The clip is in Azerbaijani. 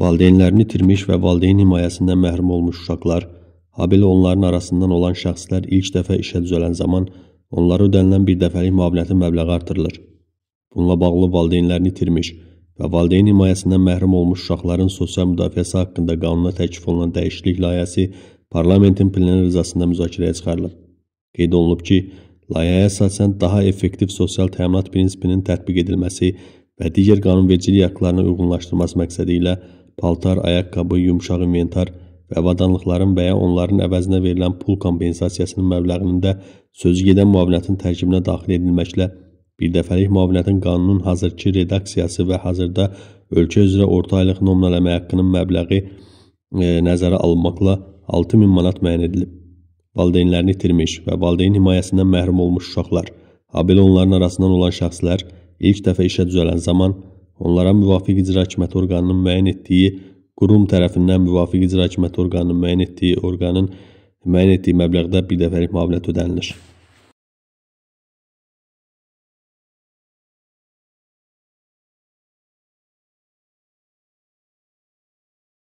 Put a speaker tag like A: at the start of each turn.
A: valideynlərini itirmiş və valideyn himayəsindən məhrum olmuş uşaqlar, habelə onların arasından olan şəxslər ilk dəfə işə düzələn zaman onlara ödənilən bir dəfəlik müavinətin məbləği artırılır. Bununla bağlı valideynlərini itirmiş və valideyn himayəsindən məhrum olmuş uşaqların sosial müdafiəsi haqqında qanuna təklif olunan dəyişiklik layihəsi parlamentin plenar rızasında müzakirəyə çıxarılıb. Qeyd olunub ki, layihəyə əsasən daha effektiv sosial təminat prinsipinin tətbiq edilməsi və digər qanunvericilik haqqlarına uyğunlaşdırılması məqsədi ilə paltar, ayaqqabı, yumşaq inventar və avadanlıqların və ya onların əvəzinə verilən pul kompensasiyasının məbləğində sözü gedən müavinətin tərkibinə daxil edilməklə birdəfəlik müavinətin qanunun hazırki redaksiyası və hazırda ölkə üzrə orta aylıq nominal əmək haqqının məbləği e, nəzərə alınmaqla 6000 manat müəyyən edilib. Valideynlərini itirmiş və valideyn himayəsindən məhrum olmuş uşaqlar, habelə onların arasından olan şəxslər ilk dəfə işə düzələn zaman onlara müvafiq icra hakimiyyəti orqanının müəyyən etdiyi qurum tərəfindən müvafiq icra hakimiyyəti orqanının müəyyən etdiyi orqanın müəyyən etdiyi
B: məbləğdə birdəfəlik müavinət ödənilir.